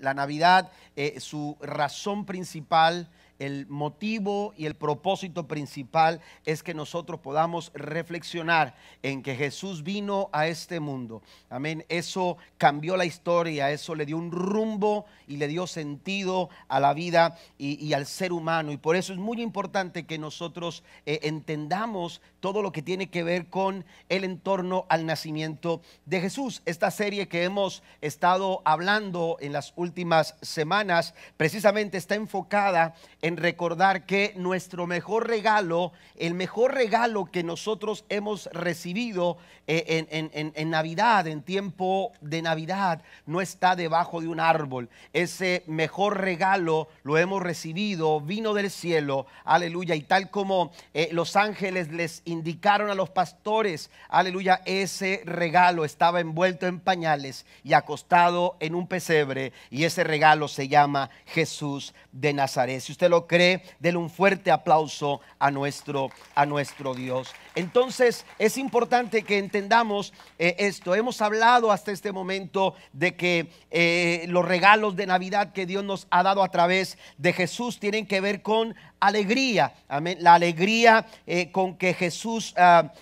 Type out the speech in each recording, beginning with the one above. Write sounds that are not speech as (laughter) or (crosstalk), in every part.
La Navidad, eh, su razón principal el motivo y el propósito principal es que nosotros podamos reflexionar en que Jesús vino a este mundo. Amén. Eso cambió la historia, eso le dio un rumbo y le dio sentido a la vida y, al ser humano. Y por eso es muy importante que nosotros eh, entendamos todo lo que tiene que ver con el entorno al nacimiento de Jesús. Esta serie que hemos estado hablando en las últimas semanas precisamente está enfocada en recordar que nuestro mejor regalo, el mejor regalo que nosotros hemos recibido eh, en, Navidad, en tiempo de Navidad, no está debajo de un árbol. Ese mejor regalo lo hemos recibido, vino del cielo, aleluya. Y tal como eh, los ángeles les indicaron a los pastores, aleluya, ese regalo estaba envuelto en pañales y acostado en un pesebre. Y ese regalo se llama Jesús de Nazaret. Si usted lo cree, denle un fuerte aplauso a nuestro, a nuestro Dios. Entonces es importante que entendamos eh, esto. Hemos hablado hasta este momento de que eh, los regalos de Navidad que Dios nos ha dado a través de Jesús tienen que ver con alegría. La alegría eh, con que Jesús ah,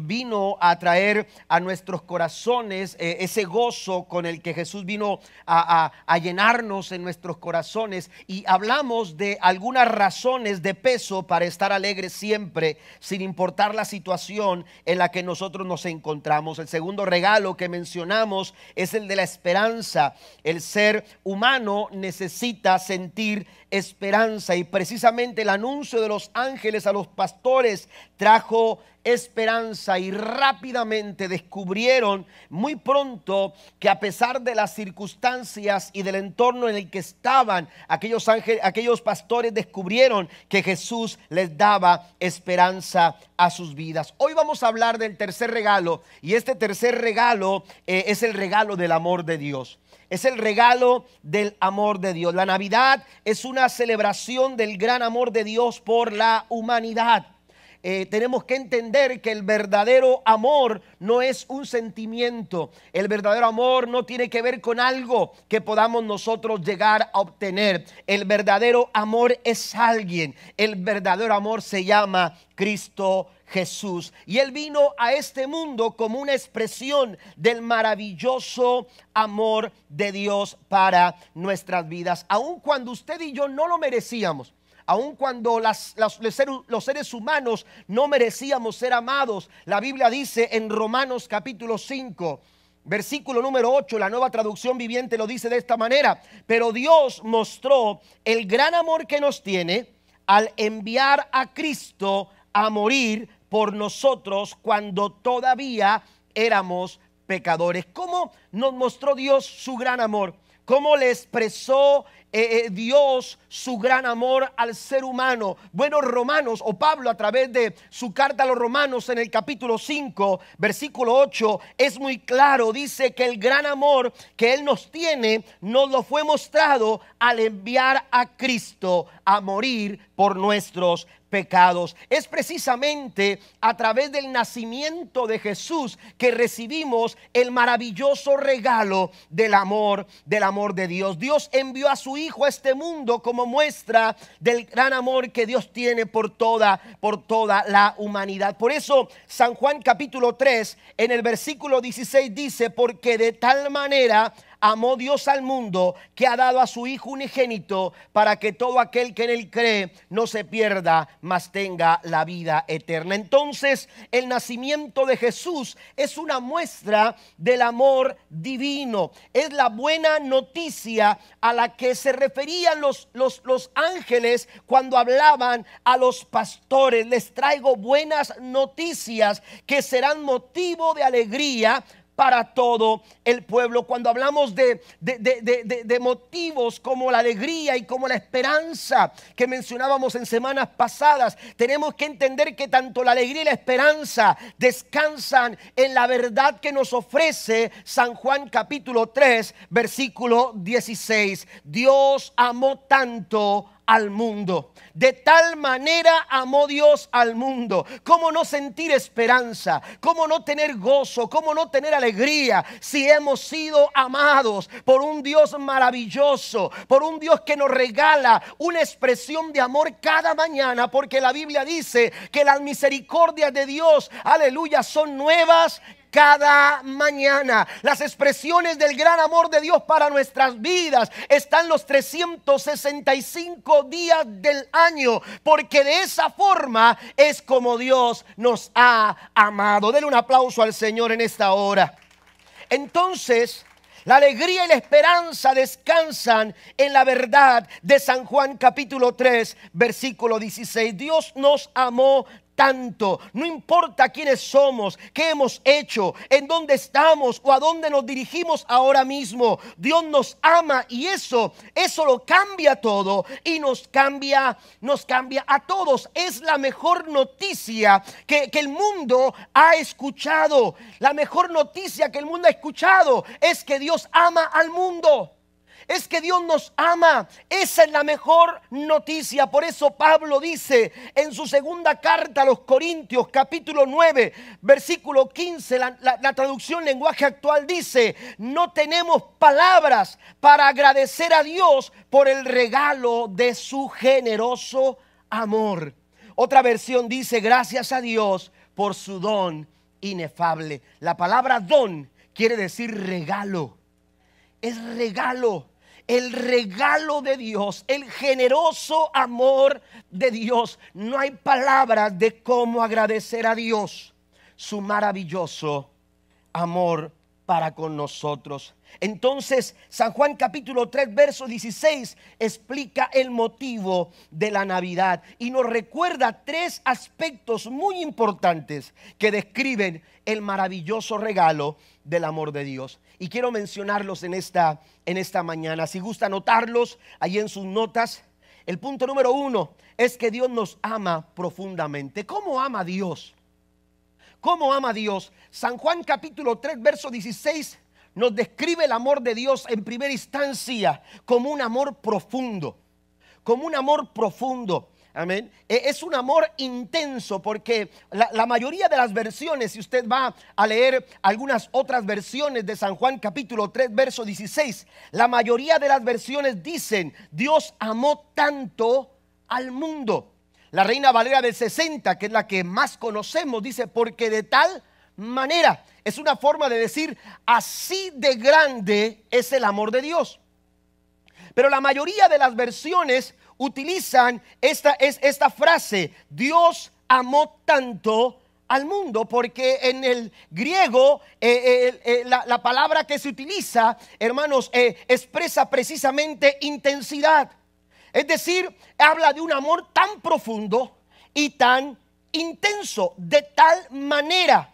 vino a traer a nuestros corazones, ese gozo con el que Jesús vino a, a llenarnos en nuestros corazones. Y hablamos de algunas razones de peso para estar alegres siempre, sin importar la situación en la que nosotros nos encontramos. El segundo regalo que mencionamos es el de la esperanza. El ser humano necesita sentir esperanza y precisamente el anuncio de los ángeles a los pastores trajo esperanza y rápidamente descubrieron muy pronto que a pesar de las circunstancias y del entorno en el que estaban, aquellos, ángeles, aquellos pastores descubrieron que Jesús les daba esperanza a sus vidas. Hoy vamos a hablar del tercer regalo y este tercer regalo eh, es el regalo del amor de Dios es el regalo del amor de Dios. La Navidad es una celebración del gran amor de Dios por la humanidad. Eh, tenemos que entender que el verdadero amor no es un sentimiento. El verdadero amor no tiene que ver con algo que podamos nosotros llegar a obtener. El verdadero amor es alguien. El verdadero amor se llama Cristo Jesús. Y Él vino a este mundo como una expresión del maravilloso amor de Dios para nuestras vidas. Aun cuando usted y yo no lo merecíamos aun cuando los seres humanos no merecíamos ser amados. La Biblia dice en Romanos capítulo 5. Versículo número 8, la nueva traducción viviente lo dice de esta manera, pero Dios mostró el gran amor que nos tiene al enviar a Cristo a morir por nosotros cuando todavía éramos pecadores. ¿Cómo nos mostró Dios su gran amor? cómo le expresó eh, eh, Dios su gran amor al ser humano. Bueno, Romanos o Pablo a través de su carta a los Romanos en el capítulo 5, versículo 8, es muy claro, dice que el gran amor que Él nos tiene nos lo fue mostrado al enviar a Cristo a morir por nuestros pecados. Es precisamente a través del nacimiento de Jesús que recibimos el maravilloso regalo del amor, del amor de Dios. Dios envió a su Hijo a este mundo como muestra del gran amor que Dios tiene por toda, por toda la humanidad. Por eso San Juan capítulo 3 en el versículo 16 dice, porque de tal manera amó Dios al mundo que ha dado a su Hijo unigénito para que todo aquel que en él cree no se pierda, mas tenga la vida eterna. Entonces el nacimiento de Jesús es una muestra del amor divino. Es la buena noticia a la que se referían los, los, los ángeles cuando hablaban a los pastores. Les traigo buenas noticias que serán motivo de alegría para todo el pueblo. Cuando hablamos de, motivos como la alegría y como la esperanza que mencionábamos en semanas pasadas, tenemos que entender que tanto la alegría y la esperanza descansan en la verdad que nos ofrece San Juan capítulo 3, versículo 16. Dios amó tanto al mundo. De tal manera amó Dios al mundo. como no sentir esperanza? como no tener gozo? como no tener alegría si hemos sido amados por un Dios maravilloso? Por un Dios que nos regala una expresión de amor cada mañana porque la Biblia dice que las misericordias de Dios, aleluya, son nuevas cada mañana. Las expresiones del gran amor de Dios para nuestras vidas están los 365 días del año, porque de esa forma es como Dios nos ha amado. Denle un aplauso al Señor en esta hora. Entonces, la alegría y la esperanza descansan en la verdad de San Juan capítulo 3, versículo 16. Dios nos amó tanto, no importa quiénes somos, qué hemos hecho, en dónde estamos o a dónde nos dirigimos ahora mismo. Dios nos ama y eso, eso lo cambia todo y nos cambia, nos cambia a todos. Es la mejor noticia que, que el mundo ha escuchado. La mejor noticia que el mundo ha escuchado es que Dios ama al mundo es que Dios nos ama. Esa es la mejor noticia. Por eso Pablo dice en su segunda carta a los Corintios, capítulo 9, versículo 15, la, traducción lenguaje actual dice, no tenemos palabras para agradecer a Dios por el regalo de su generoso amor. Otra versión dice, gracias a Dios por su don inefable. La palabra don quiere decir regalo. Es regalo el regalo de Dios, el generoso amor de Dios. No hay palabras de cómo agradecer a Dios su maravilloso amor para con nosotros. Entonces, San Juan capítulo 3, verso 16 explica el motivo de la Navidad y nos recuerda tres aspectos muy importantes que describen el maravilloso regalo del amor de Dios. Y quiero mencionarlos en esta, en esta mañana. Si gusta anotarlos ahí en sus notas. El punto número uno es que Dios nos ama profundamente. ¿Cómo ama Dios? ¿Cómo ama Dios? San Juan capítulo 3, verso 16 nos describe el amor de Dios en primera instancia como un amor profundo, como un amor profundo. Amén. E-, es un amor intenso porque la, mayoría de las versiones, si usted va a leer algunas otras versiones de San Juan capítulo 3, verso 16, la mayoría de las versiones dicen, Dios amó tanto al mundo. La Reina Valera del 60, que es la que más conocemos, dice, porque de tal manera, es una forma de decir, así de grande es el amor de Dios. Pero la mayoría de las versiones utilizan esta, esta frase, Dios amó tanto al mundo, porque en el griego eh, eh, eh, la, la, palabra que se utiliza, hermanos, expresa precisamente intensidad. Es decir, habla de un amor tan profundo y tan intenso, de tal manera.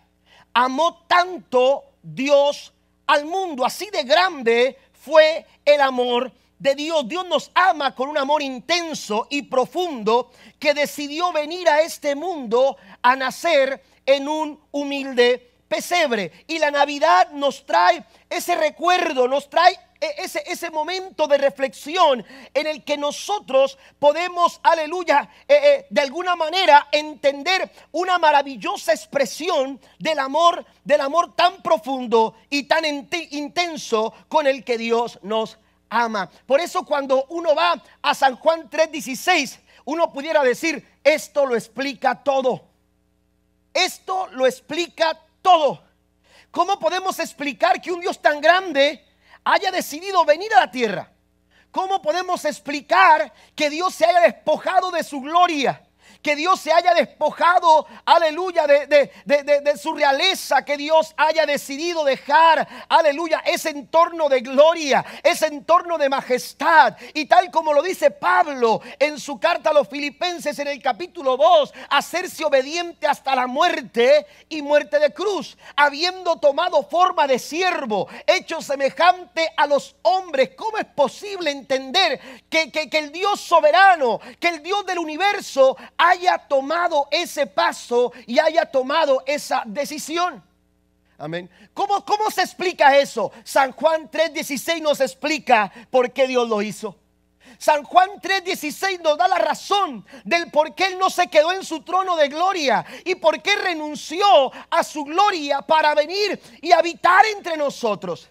Amó tanto Dios al mundo, así de grande fue el amor de Dios. Dios nos ama con un amor intenso y profundo que decidió venir a este mundo a nacer en un humilde pesebre. Y la Navidad nos trae ese recuerdo, nos trae e-, ese, ese, momento de reflexión en el que nosotros podemos, aleluya, e-, e-, de alguna manera entender una maravillosa expresión del amor, del amor tan profundo y tan intenso con el que Dios nos ama. Por eso cuando uno va a San Juan 3:16, uno pudiera decir, esto lo explica todo. Esto lo explica todo. ¿Cómo podemos explicar que un Dios tan grande haya decidido venir a la tierra? ¿Cómo podemos explicar que Dios se haya despojado de su gloria? que Dios se haya despojado, aleluya, de, su realeza, que Dios haya decidido dejar, aleluya, ese entorno de gloria, ese entorno de majestad. Y tal como lo dice Pablo en su carta a los filipenses en el capítulo 2, hacerse obediente hasta la muerte y muerte de cruz, habiendo tomado forma de siervo, hecho semejante a los hombres. ¿Cómo es posible entender que, que el Dios soberano, que el Dios del universo, ha haya tomado ese paso y haya tomado esa decisión. Amén. ¿Cómo, cómo se explica eso? San Juan 3:16 nos explica por qué Dios lo hizo. San Juan 3:16 nos da la razón del por qué él no se quedó en su trono de gloria y por qué renunció a su gloria para venir y habitar entre nosotros.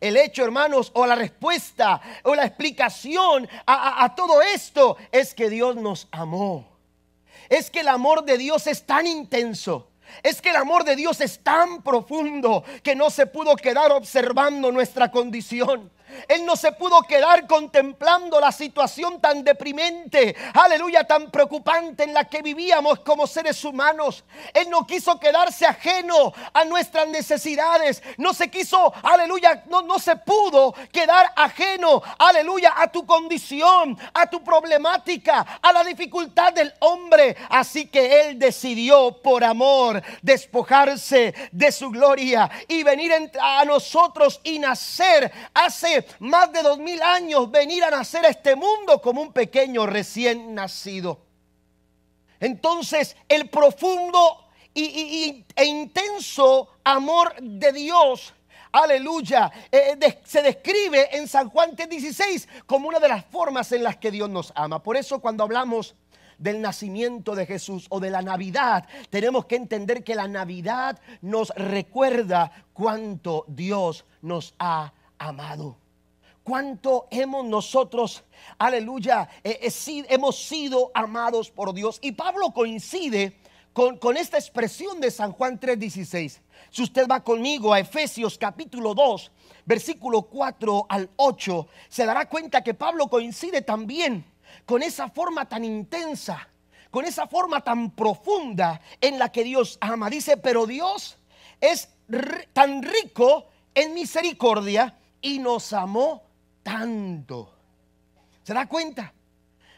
El hecho, hermanos, o la respuesta o la explicación a todo esto es que Dios nos amó es que el amor de Dios es tan intenso. Es que el amor de Dios es tan profundo que no se pudo quedar observando nuestra condición. Él no se pudo quedar contemplando la situación tan deprimente, aleluya, tan preocupante en la que vivíamos como seres humanos. Él no quiso quedarse ajeno a nuestras necesidades. No se quiso, aleluya, no, no se pudo quedar ajeno, aleluya, a tu condición, a tu problemática, a la dificultad del hombre. Así que Él decidió por amor despojarse de su gloria y venir a nosotros y nacer hace más de dos mil años venir a nacer a este mundo como un pequeño recién nacido. Entonces el profundo e intenso amor de Dios aleluya, eh, eh, se describe en San Juan 16 como una de las formas en las que Dios nos ama. Por eso cuando hablamos del nacimiento de Jesús o de la Navidad, tenemos que entender que la Navidad nos recuerda cuánto Dios nos ha amado cuánto hemos nosotros, aleluya, eh, eh, hemos sido amados por Dios. Y Pablo coincide con, con esta expresión de San Juan 3:16. Si usted va conmigo a Efesios capítulo 2, versículo 4 al 8, se dará cuenta que Pablo coincide también con esa forma tan intensa, con esa forma tan profunda en la que Dios ama. Dice, pero Dios es tan rico en misericordia y nos amó tanto. ¿Se da cuenta?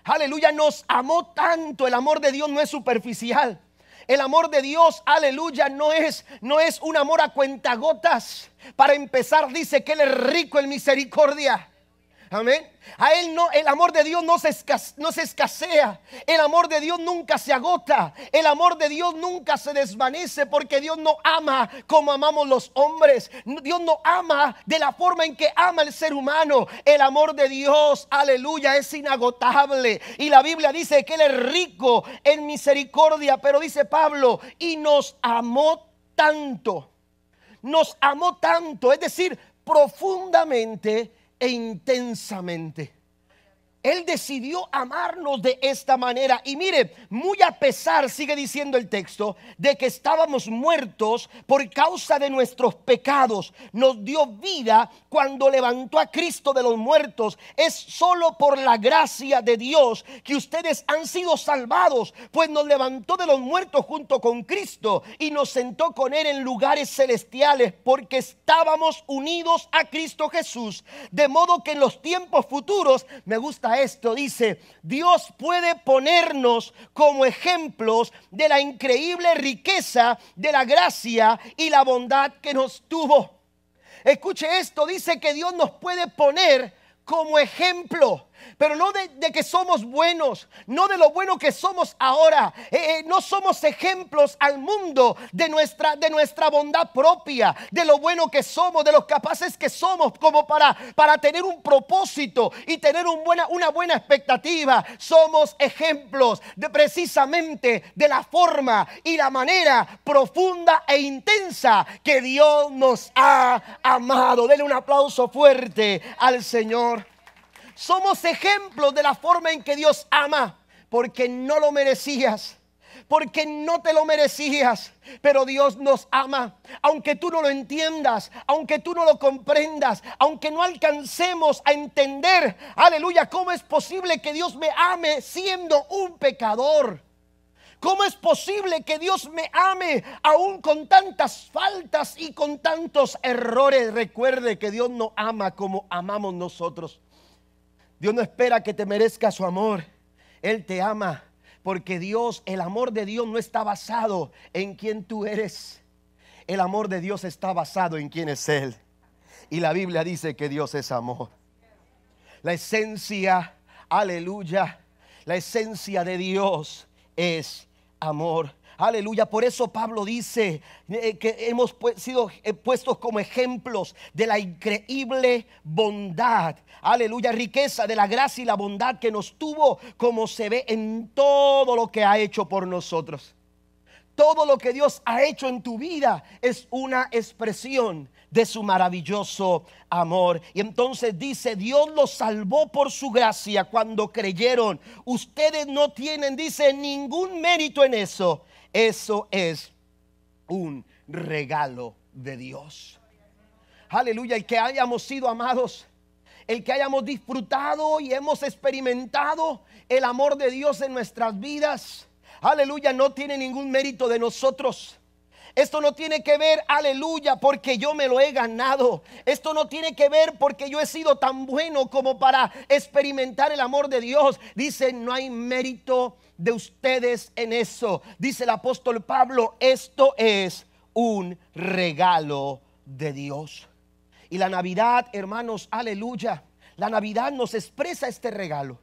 Aleluya, nos amó tanto. El amor de Dios no es superficial. El amor de Dios, aleluya, no es no es un amor a cuentagotas. Para empezar dice que él es rico en misericordia. Amén. A él no, el amor de Dios no se, escasea, no se escasea. El amor de Dios nunca se agota. El amor de Dios nunca se desvanece porque Dios no ama como amamos los hombres. Dios no ama de la forma en que ama el ser humano. El amor de Dios, aleluya, es inagotable. Y la Biblia dice que Él es rico en misericordia. Pero dice Pablo, y nos amó tanto. Nos amó tanto. Es decir, profundamente e intensamente. Él decidió amarnos de esta manera. Y mire, muy a pesar, sigue diciendo el texto, de que estábamos muertos por causa de nuestros pecados, nos dio vida cuando levantó a Cristo de los muertos. Es solo por la gracia de Dios que ustedes han sido salvados, pues nos levantó de los muertos junto con Cristo y nos sentó con Él en lugares celestiales, porque estábamos unidos a Cristo Jesús. De modo que en los tiempos futuros, me gusta esto. Dice, Dios puede ponernos como ejemplos de la increíble riqueza de la gracia y la bondad que nos tuvo. Escuche esto, dice que Dios nos puede poner como ejemplo pero no de, que somos buenos, no de lo bueno que somos ahora. Eh, eh, no somos ejemplos al mundo de nuestra, de nuestra bondad propia, de lo bueno que somos, de los capaces que somos, como para, para tener un propósito y tener buena, una buena expectativa. Somos ejemplos de precisamente de la forma y la manera profunda e intensa que Dios nos ha amado. Dele un aplauso fuerte al Señor. Somos ejemplos de la forma en que Dios ama, porque no lo merecías porque no te lo merecías, pero Dios nos ama. Aunque tú no lo entiendas, aunque tú no lo comprendas, aunque no alcancemos a entender, aleluya, ¿cómo es posible que Dios me ame siendo un pecador? ¿Cómo es posible que Dios me ame aún con tantas faltas y con tantos errores? Recuerde que Dios no ama como amamos nosotros. Dios no espera que te merezca su amor. Él te ama. Porque Dios, el amor de Dios no está basado en quién tú eres. El amor de Dios está basado en quién es Él. Y la Biblia dice que Dios es amor. La esencia, aleluya, la esencia de Dios es amor. Aleluya. Por eso Pablo dice eh, eh, que hemos sido eh, puestos como ejemplos de la increíble bondad. Aleluya. Riqueza de la gracia y la bondad que nos tuvo como se ve en todo lo que ha hecho por nosotros. Todo lo que Dios ha hecho en tu vida es una expresión de su maravilloso amor. Y entonces dice, Dios los salvó por su gracia cuando creyeron. Ustedes no tienen, dice, ningún mérito en eso. Eso es un regalo de Dios. Aleluya, el que hayamos sido amados el que hayamos disfrutado y hemos experimentado el amor de Dios en nuestras vidas. Aleluya, no tiene ningún mérito de nosotros. Esto no tiene que ver, aleluya, porque yo me lo he ganado. Esto no tiene que ver porque yo he sido tan bueno como para experimentar el amor de Dios. Dice, no hay mérito de ustedes en eso. Dice el apóstol Pablo, esto es un regalo de Dios. Y la Navidad, hermanos, aleluya. La Navidad nos expresa este regalo.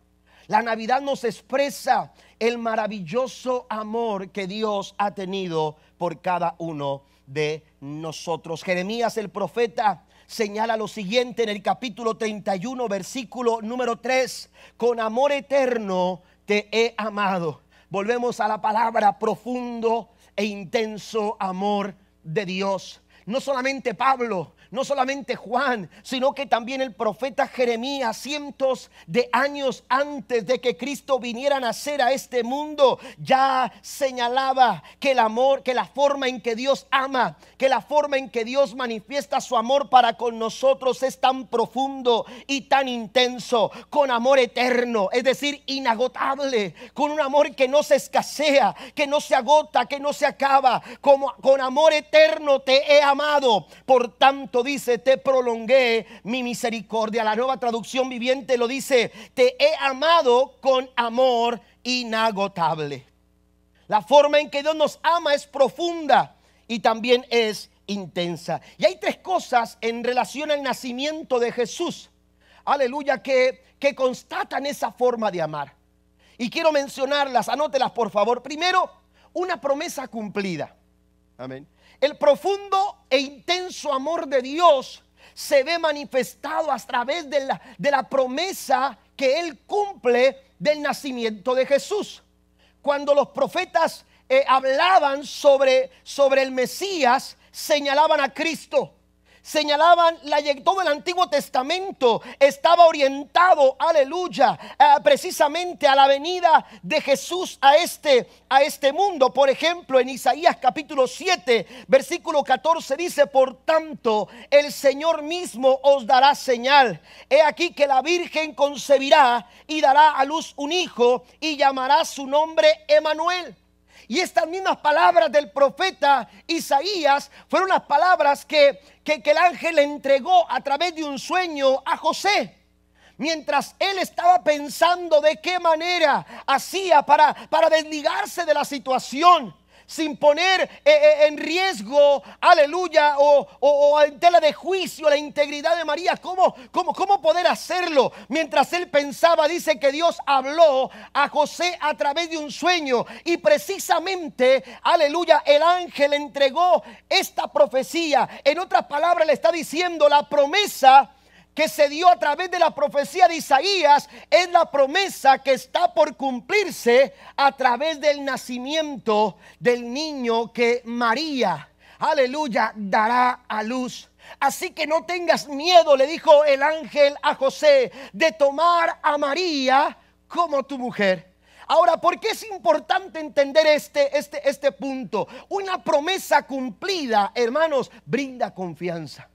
La Navidad nos expresa el maravilloso amor que Dios ha tenido por cada uno de nosotros. Jeremías el profeta señala lo siguiente en el capítulo 31, versículo número 3. Con amor eterno te he amado. Volvemos a la palabra profundo e intenso amor de Dios. No solamente Pablo, no solamente Juan, sino que también el profeta Jeremías, cientos de años antes de que Cristo viniera a nacer a este mundo, ya señalaba que el amor, que la forma en que Dios ama, que la forma en que Dios manifiesta su amor para con nosotros es tan profundo y tan intenso, con amor eterno, es decir, inagotable, con un amor que no se escasea, que no se agota, que no se acaba, como con amor eterno te he amado. Por tanto, dice, te prolongué mi misericordia. La nueva traducción viviente lo dice, te he amado con amor inagotable. La forma en que Dios nos ama es profunda y también es intensa. Y hay tres cosas en relación al nacimiento de Jesús. Aleluya, que, que constatan esa forma de amar. Y quiero mencionarlas, anótelas por favor. Primero, una promesa cumplida. Amén. El profundo e intenso amor de Dios se ve manifestado a través de la, de la promesa que Él cumple del nacimiento de Jesús. Cuando los profetas eh, hablaban sobre, sobre el Mesías, señalaban a Cristo señalaban la, todo el Antiguo Testamento estaba orientado, aleluya, precisamente a la venida de Jesús a este, a este mundo. Por ejemplo, en Isaías capítulo 7, versículo 14 dice, por tanto, el Señor mismo os dará señal. He aquí que la Virgen concebirá y dará a luz un hijo y llamará su nombre Emanuel. Y estas mismas palabras del profeta Isaías fueron las palabras que, el ángel entregó a través de un sueño a José mientras él estaba pensando de qué manera hacía para, para desligarse de la situación sin poner eh, eh, en riesgo, aleluya, o, o, en tela de juicio la integridad de María. ¿Cómo, cómo, ¿Cómo poder hacerlo? Mientras él pensaba, dice que Dios habló a José a través de un sueño y precisamente, aleluya, el ángel entregó esta profecía. En otras palabras, le está diciendo la promesa que se dio a través de la profecía de Isaías es la promesa que está por cumplirse a través del nacimiento del niño que María, aleluya, dará a luz. Así que no tengas miedo, le dijo el ángel a José, de tomar a María como tu mujer. Ahora, ¿por qué es importante entender este, este, este punto? Una promesa cumplida, hermanos, brinda confianza.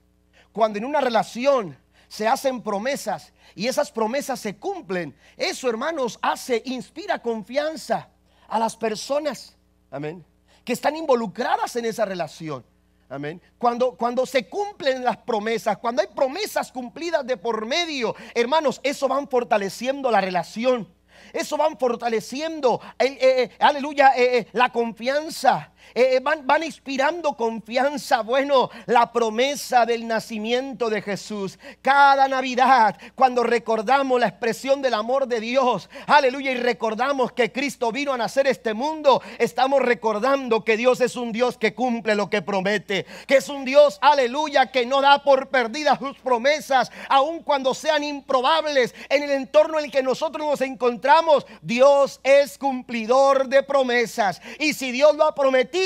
Cuando en una relación se hacen promesas y esas promesas se cumplen. Eso, hermanos, hace, inspira confianza a las personas, amén, que están involucradas en esa relación. Amén. Cuando, cuando se cumplen las promesas, cuando hay promesas cumplidas de por medio, hermanos, eso van fortaleciendo la relación. Eso van fortaleciendo, eh, eh, aleluya, eh, la confianza eh, eh, van, inspirando confianza, bueno, la promesa del nacimiento de Jesús. Cada Navidad, cuando recordamos la expresión del amor de Dios, aleluya, y recordamos que Cristo vino a nacer este mundo, estamos recordando que Dios es un Dios que cumple lo que promete, que es un Dios, aleluya, que no da por perdidas sus promesas, aun cuando sean improbables en el entorno en el que nosotros nos encontramos. Dios es cumplidor de promesas. Y si Dios lo ha prometido,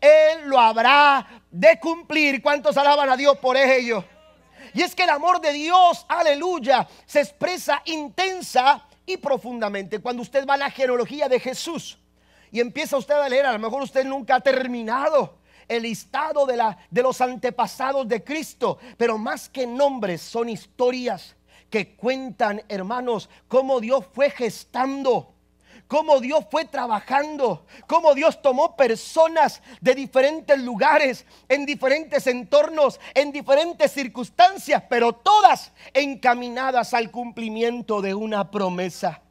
él lo habrá de cumplir. ¿Cuántos alaban a Dios por ello? Y es que el amor de Dios, aleluya, se expresa intensa y profundamente. Cuando usted va a la genealogía de Jesús y empieza usted a leer, a lo mejor usted nunca ha terminado el listado de, la, de los antepasados de Cristo, pero más que nombres son historias que cuentan, hermanos, cómo Dios fue gestando cómo Dios fue trabajando, cómo Dios tomó personas de diferentes lugares, en diferentes entornos, en diferentes circunstancias, pero todas encaminadas al cumplimiento de una promesa.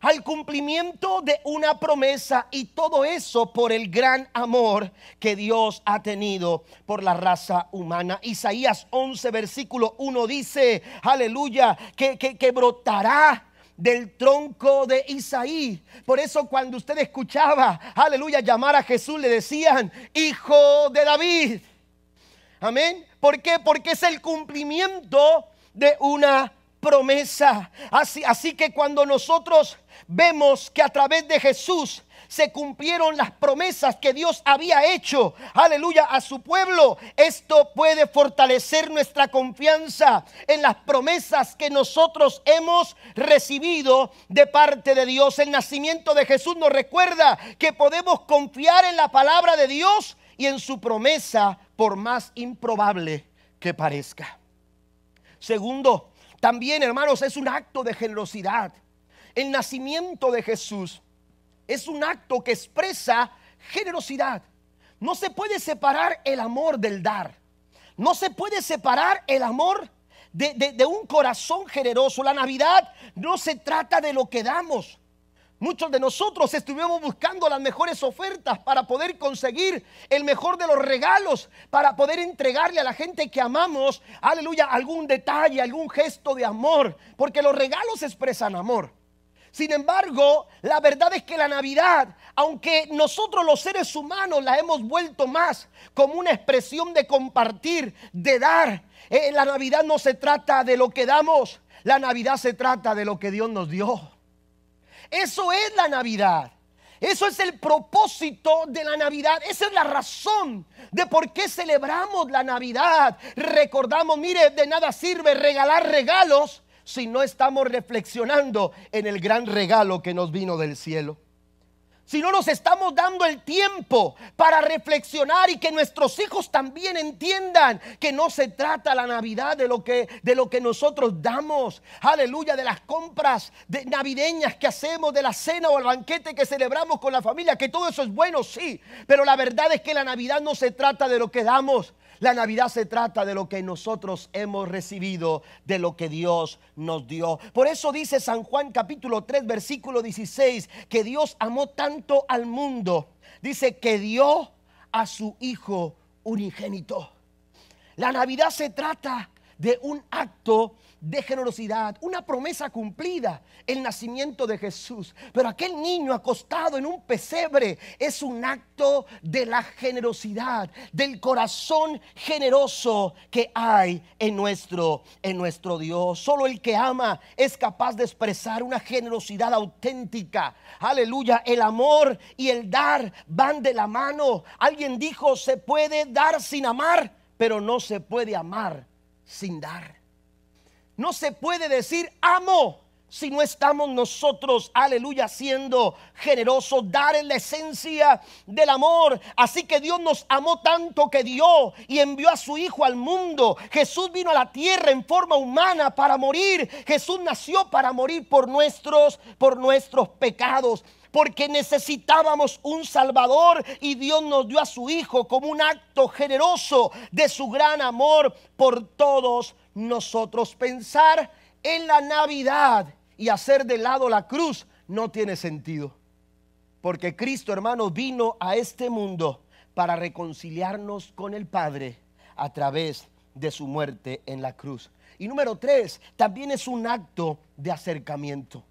Al cumplimiento de una promesa y todo eso por el gran amor que Dios ha tenido por la raza humana. Isaías 11, versículo 1 dice, aleluya, que, que, que brotará del tronco de Isaí. Por eso cuando usted escuchaba, aleluya, llamar a Jesús, le decían, hijo de David. Amén. ¿Por qué? Porque es el cumplimiento de una promesa. Así, así que cuando nosotros vemos que a través de Jesús se cumplieron las promesas que Dios había hecho, aleluya, a su pueblo. Esto puede fortalecer nuestra confianza en las promesas que nosotros hemos recibido de parte de Dios. El nacimiento de Jesús nos recuerda que podemos confiar en la palabra de Dios y en su promesa, por más improbable que parezca. Segundo, también hermanos, es un acto de generosidad. El nacimiento de Jesús es un acto que expresa generosidad. No se puede separar el amor del dar. No se puede separar el amor de, un corazón generoso. La Navidad no se trata de lo que damos. Muchos de nosotros estuvimos buscando las mejores ofertas para poder conseguir el mejor de los regalos, para poder entregarle a la gente que amamos, aleluya, algún detalle, algún gesto de amor, porque los regalos expresan amor. Sin embargo, la verdad es que la Navidad, aunque nosotros los seres humanos la hemos vuelto más como una expresión de compartir, de dar, eh, la Navidad no se trata de lo que damos, la Navidad se trata de lo que Dios nos dio. Eso es la Navidad. Eso es el propósito de la Navidad. Esa es la razón de por qué celebramos la Navidad. Recordamos, mire, de nada sirve regalar regalos si no estamos reflexionando en el gran regalo que nos vino del cielo? Si no nos estamos dando el tiempo para reflexionar y que nuestros hijos también entiendan que no se trata la Navidad de lo que, de lo que nosotros damos, aleluya, de las compras de navideñas que hacemos, de la cena o el banquete que celebramos con la familia, que todo eso es bueno, sí, pero la verdad es que la Navidad no se trata de lo que damos, la Navidad se trata de lo que nosotros hemos recibido, de lo que Dios nos dio. Por eso dice San Juan capítulo 3, versículo 16, que Dios amó tanto al mundo. Dice que dio a su Hijo unigénito. La Navidad se trata de un acto de generosidad, una promesa cumplida, el nacimiento de Jesús. Pero aquel niño acostado en un pesebre es un acto de la generosidad, del corazón generoso que hay en nuestro en nuestro Dios. Solo el que ama es capaz de expresar una generosidad auténtica. Aleluya, el amor y el dar van de la mano. Alguien dijo, se puede dar sin amar, pero no se puede amar sin dar. No se puede decir amo si no estamos nosotros, aleluya, siendo generosos, dar en la esencia del amor. Así que Dios nos amó tanto que dio y envió a su Hijo al mundo. Jesús vino a la tierra en forma humana para morir. Jesús nació para morir por nuestros, por nuestros pecados. Porque necesitábamos un Salvador y Dios nos dio a su Hijo como un acto generoso de su gran amor por todos nosotros pensar en la Navidad y hacer de lado la cruz no tiene sentido. Porque Cristo, hermano, vino a este mundo para reconciliarnos con el Padre a través de su muerte en la cruz. Y número tres, también es un acto de acercamiento.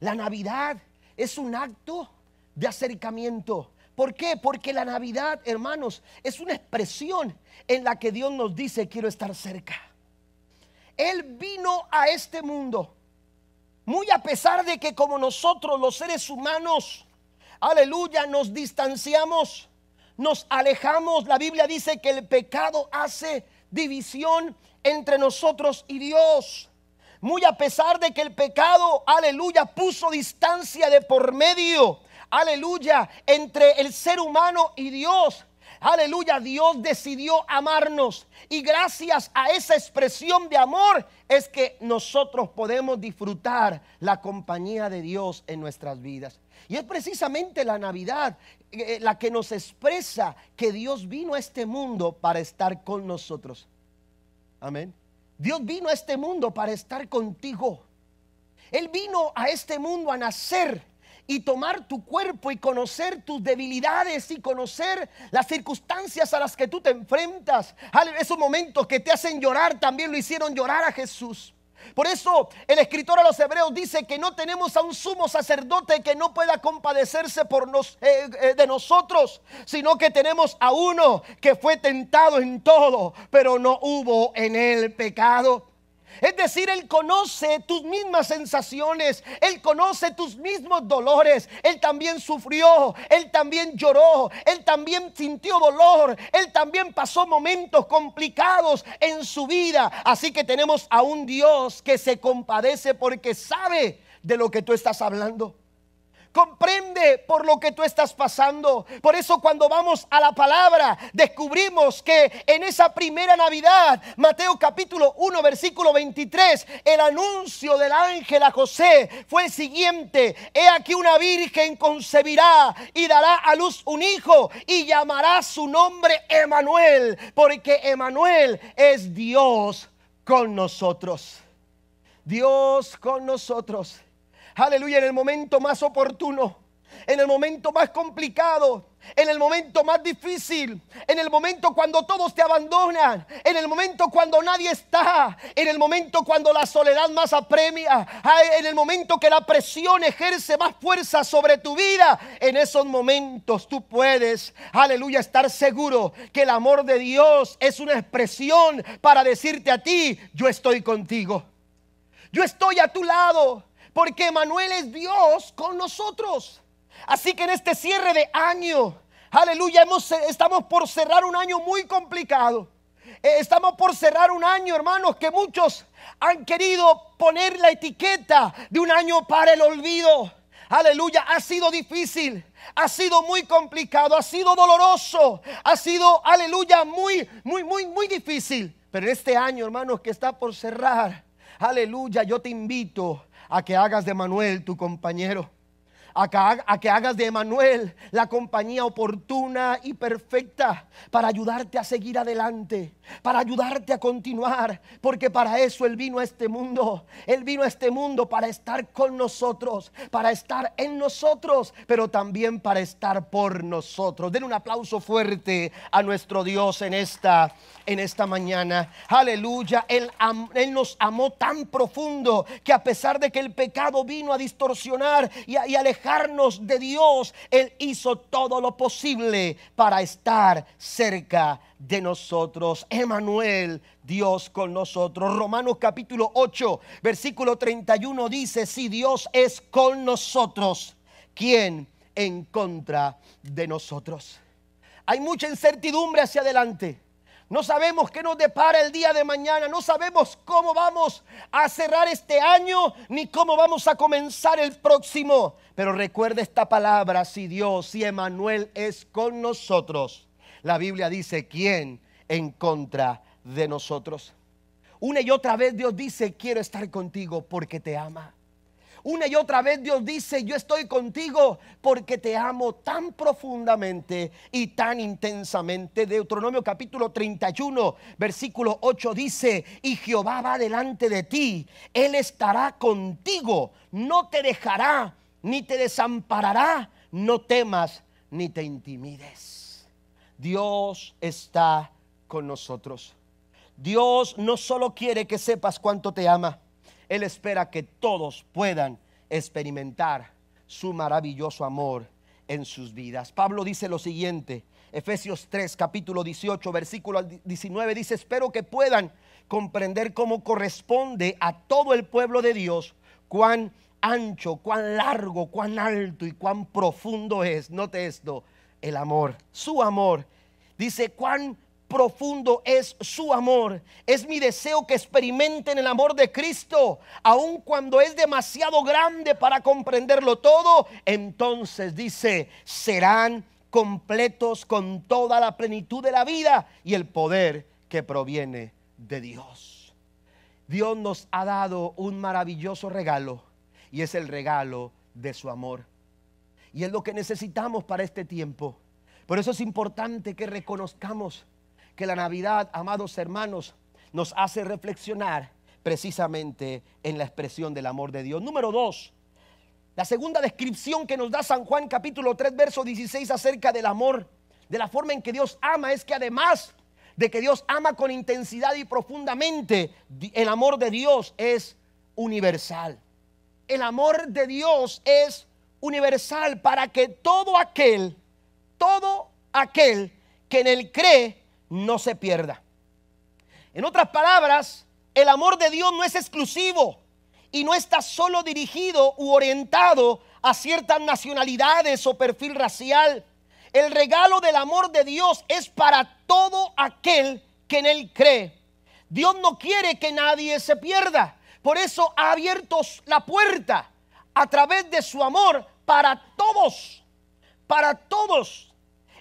La Navidad es un acto de acercamiento. ¿Por qué? Porque la Navidad, hermanos, es una expresión en la que Dios nos dice, quiero estar cerca. Él vino a este mundo. Muy a pesar de que como nosotros los seres humanos, aleluya, nos distanciamos, nos alejamos. La Biblia dice que el pecado hace división entre nosotros y Dios. Muy a pesar de que el pecado, aleluya, puso distancia de por medio, aleluya, entre el ser humano y Dios. Aleluya, Dios decidió amarnos. Y gracias a esa expresión de amor es que nosotros podemos disfrutar la compañía de Dios en nuestras vidas. Y es precisamente la Navidad eh, eh, la que nos expresa que Dios vino a este mundo para estar con nosotros. Amén. Dios vino a este mundo para estar contigo. Él vino a este mundo a nacer y tomar tu cuerpo y conocer tus debilidades y conocer las circunstancias a las que tú te enfrentas. Esos momentos que te hacen llorar también lo hicieron llorar a Jesús. Por eso el escritor a los hebreos dice que no tenemos a un sumo sacerdote que no pueda compadecerse por nos, eh, eh, de nosotros, sino que tenemos a uno que fue tentado en todo, pero no hubo en él pecado. Es decir, Él conoce tus mismas sensaciones, Él conoce tus mismos dolores, Él también sufrió, Él también lloró, Él también sintió dolor, Él también pasó momentos complicados en su vida. Así que tenemos a un Dios que se compadece porque sabe de lo que tú estás hablando comprende por lo que tú estás pasando. Por eso cuando vamos a la palabra, descubrimos que en esa primera Navidad, Mateo capítulo 1, versículo 23, el anuncio del ángel a José fue el siguiente. He aquí una virgen concebirá y dará a luz un hijo y llamará su nombre Emanuel, porque Emanuel es Dios con nosotros. Dios con nosotros. Aleluya, en el momento más oportuno, en el momento más complicado, en el momento más difícil, en el momento cuando todos te abandonan, en el momento cuando nadie está, en el momento cuando la soledad más apremia, en el momento que la presión ejerce más fuerza sobre tu vida, en esos momentos tú puedes, aleluya, estar seguro que el amor de Dios es una expresión para decirte a ti, yo estoy contigo, yo estoy a tu lado porque Manuel es Dios con nosotros. Así que en este cierre de año, aleluya, estamos por cerrar un año muy complicado. Eh, estamos por cerrar un año, hermanos, que muchos han querido poner la etiqueta de un año para el olvido. Aleluya, ha sido difícil, ha sido muy complicado, ha sido doloroso, ha sido, aleluya, muy, muy, muy, muy difícil. Pero este año, hermanos, que está por cerrar, aleluya, yo te invito a que hagas de Manuel tu compañero a que, hagas de Emanuel la compañía oportuna y perfecta para ayudarte a seguir adelante, para ayudarte a continuar, porque para eso Él vino a este mundo. Él vino a este mundo para estar con nosotros, para estar en nosotros, pero también para estar por nosotros. Den un aplauso fuerte a nuestro Dios en esta, en esta mañana. Aleluya, Él, nos amó tan profundo que a pesar de que el pecado vino a distorsionar y a, Dejarnos de Dios, Él hizo todo lo posible para estar cerca de nosotros. Emanuel, Dios con nosotros. Romanos capítulo 8, versículo 31 dice, si Dios es con nosotros, ¿quién en contra de nosotros? Hay mucha incertidumbre hacia adelante. No sabemos qué nos depara el día de mañana. No sabemos cómo vamos a cerrar este año ni cómo vamos a comenzar el próximo. Pero recuerda esta palabra, si Dios, si Emanuel es con nosotros. La Biblia dice, ¿quién en contra de nosotros? Una y otra vez Dios dice, quiero estar contigo porque te ama. Una y otra vez Dios dice, yo estoy contigo porque te amo tan profundamente y tan intensamente. Deuteronomio capítulo 31, versículo 8 dice, y Jehová va delante de ti, Él estará contigo, no te dejará, ni te desamparará, no temas, ni te intimides. Dios está con nosotros. Dios no solo quiere que sepas cuánto te ama, él espera que todos puedan experimentar su maravilloso amor en sus vidas. Pablo dice lo siguiente, Efesios 3, capítulo 18, versículo 19, dice, espero que puedan comprender cómo corresponde a todo el pueblo de Dios, cuán ancho, cuán largo, cuán alto y cuán profundo es, note esto, el amor, su amor. Dice, cuán profundo es su amor. Es mi deseo que experimenten el amor de Cristo, aun cuando es demasiado grande para comprenderlo todo. Entonces dice, serán completos con toda la plenitud de la vida y el poder que proviene de Dios. Dios nos ha dado un maravilloso regalo y es el regalo de su amor. Y es lo que necesitamos para este tiempo. Por eso es importante que reconozcamos que la Navidad, amados hermanos, nos hace reflexionar precisamente en la expresión del amor de Dios. Número dos, la segunda descripción que nos da San Juan capítulo 3, verso 16 acerca del amor, de la forma en que Dios ama, es que además de que Dios ama con intensidad y profundamente, el amor de Dios es universal. El amor de Dios es universal para que todo aquel, todo aquel que en él cree, no se pierda. En otras palabras, el amor de Dios no es exclusivo y no está solo dirigido u orientado a ciertas nacionalidades o perfil racial. El regalo del amor de Dios es para todo aquel que en Él cree. Dios no quiere que nadie se pierda. Por eso ha abierto la puerta a través de su amor para todos. Para todos.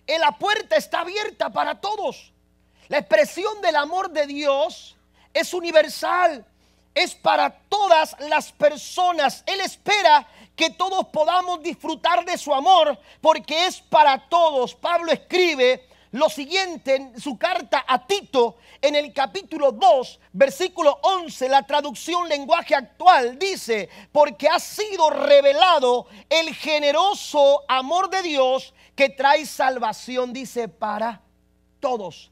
La puerta está abierta para todos. La expresión del amor de Dios es universal, es para todas las personas. Él espera que todos podamos disfrutar de su amor porque es para todos. Pablo escribe lo siguiente en su carta a Tito en el capítulo 2, versículo 11, la traducción lenguaje actual dice, porque ha sido revelado el generoso amor de Dios que trae salvación, dice, para todos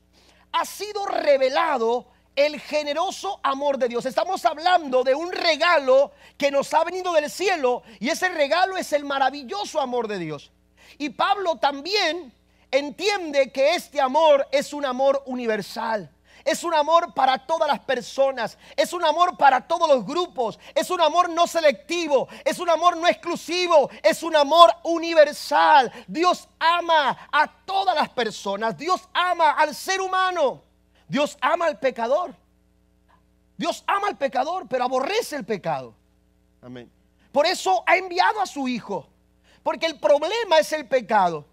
ha sido revelado el generoso amor de Dios. Estamos hablando de un regalo que nos ha venido del cielo y ese regalo es el maravilloso amor de Dios. Y Pablo también entiende que este amor es un amor universal es un amor para todas las personas, es un amor para todos los grupos, es un amor no selectivo, es un amor no exclusivo, es un amor universal. Dios ama a todas las personas, Dios ama al ser humano, Dios ama al pecador. Dios ama al pecador, pero aborrece el pecado. Amén. Por eso ha enviado a su Hijo, porque el problema es el pecado.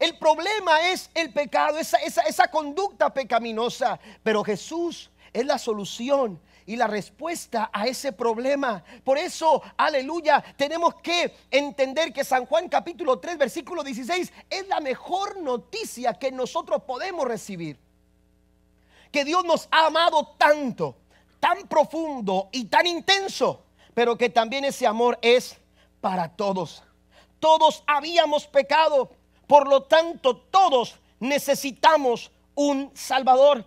El problema es el pecado, esa, esa, conducta pecaminosa. Pero Jesús es la solución y la respuesta a ese problema. Por eso, aleluya, tenemos que entender que San Juan capítulo 3, versículo 16 es la mejor noticia que nosotros podemos recibir. Que Dios nos ha amado tanto, tan profundo y tan intenso, pero que también ese amor es para todos. Todos habíamos pecado por lo tanto, todos necesitamos un Salvador.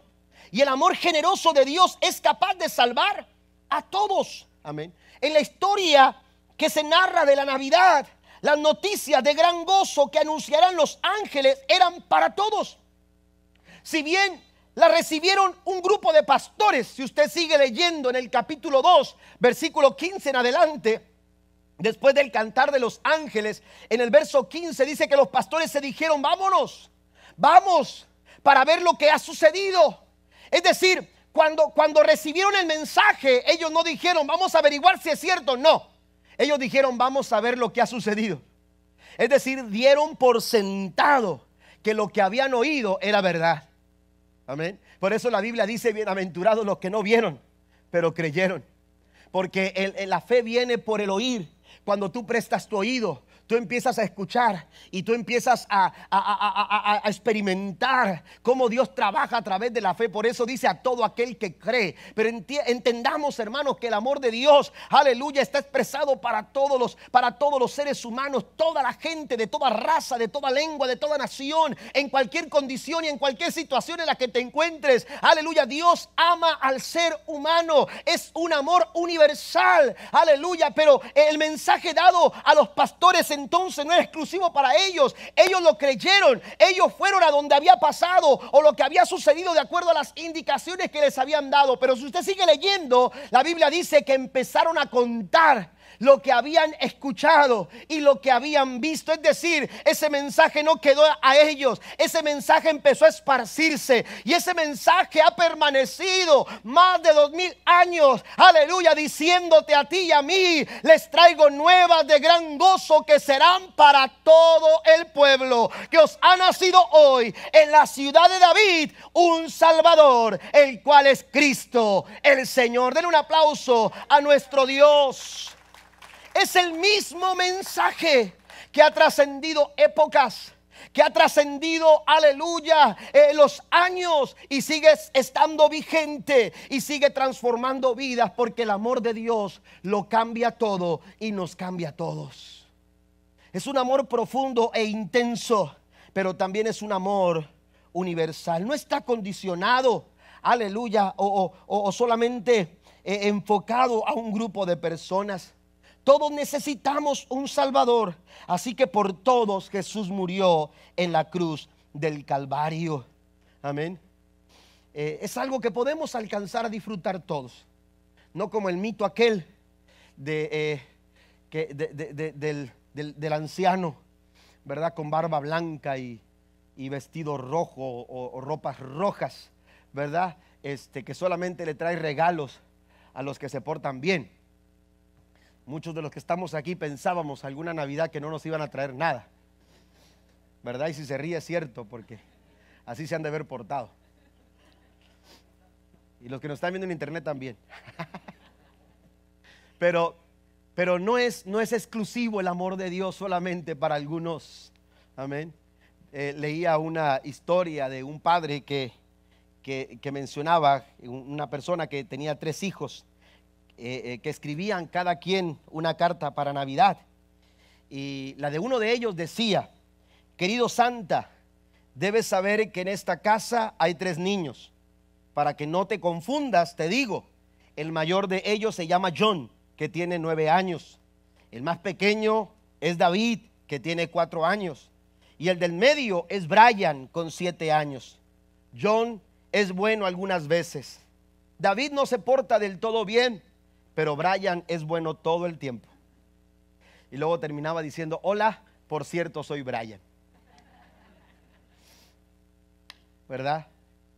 Y el amor generoso de Dios es capaz de salvar a todos. Amén. En la historia que se narra de la Navidad, las noticias de gran gozo que anunciarán los ángeles eran para todos. Si bien la recibieron un grupo de pastores, si usted sigue leyendo en el capítulo 2, versículo 15 en adelante, después del cantar de los ángeles, en el verso 15 dice que los pastores se dijeron, vámonos, vamos, para ver lo que ha sucedido. Es decir, cuando, cuando recibieron el mensaje, ellos no dijeron, vamos a averiguar si es cierto, no. Ellos dijeron, vamos a ver lo que ha sucedido. Es decir, dieron por sentado que lo que habían oído era verdad. Amén. Por eso la Biblia dice, bienaventurados los que no vieron, pero creyeron. Porque la fe viene por el oír cuando tú prestas tu oído, tú empiezas a escuchar y tú empiezas a, experimentar cómo Dios trabaja a través de la fe. Por eso dice a todo aquel que cree. Pero entendamos, hermanos, que el amor de Dios, aleluya, está expresado para todos los, para todos los seres humanos, toda la gente, de toda raza, de toda lengua, de toda nación, en cualquier condición y en cualquier situación en la que te encuentres. Aleluya, Dios ama al ser humano. Es un amor universal. Aleluya, pero el mensaje dado a los pastores entonces no era exclusivo para ellos. Ellos lo creyeron. Ellos fueron a donde había pasado o lo que había sucedido de acuerdo a las indicaciones que les habían dado. Pero si usted sigue leyendo, la Biblia dice que empezaron a contar lo que habían escuchado y lo que habían visto. Es decir, ese mensaje no quedó a ellos, ese mensaje empezó a esparcirse y ese mensaje ha permanecido más de dos mil años, aleluya, diciéndote a ti y a mí, les traigo nuevas de gran gozo que serán para todo el pueblo, que os ha nacido hoy en la ciudad de David un Salvador, el cual es Cristo, el Señor. Den un aplauso a nuestro Dios. Es el mismo mensaje que ha trascendido épocas, que ha trascendido, aleluya, eh, los años y sigue estando vigente y sigue transformando vidas porque el amor de Dios lo cambia todo y nos cambia a todos. Es un amor profundo e intenso, pero también es un amor universal. No está condicionado, aleluya, o, solamente eh, enfocado a un grupo de personas. Todos necesitamos un Salvador, así que por todos Jesús murió en la cruz del Calvario. Amén. Eh, es algo que podemos alcanzar a disfrutar todos, no como el mito aquel de, eh, que, de, del del, anciano, ¿verdad? Con barba blanca y, vestido rojo o, ropas rojas, ¿verdad? Este, que solamente le trae regalos a los que se portan bien. Muchos de los que estamos aquí pensábamos alguna Navidad que no nos iban a traer nada, ¿verdad? Y si se ríe es cierto, porque así se han de ver portado. Y los que nos están viendo en internet también. (laughs) Pero pero no es, no es exclusivo el amor de Dios solamente para algunos. Amén. Eh, leía una historia de un padre que, que, mencionaba, una persona que tenía tres hijos, eh, eh, que escribían cada quien una carta para Navidad. Y la de uno de ellos decía, querido Santa, debes saber que en esta casa hay tres niños. Para que no te confundas, te digo, el mayor de ellos se llama John que tiene nueve años. El más pequeño es David, que tiene cuatro años. Y el del medio es Brian, con siete años. John es bueno algunas veces. David no se porta del todo bien, pero Brian es bueno todo el tiempo. Y luego terminaba diciendo, hola, por cierto, soy Brian. ¿Verdad?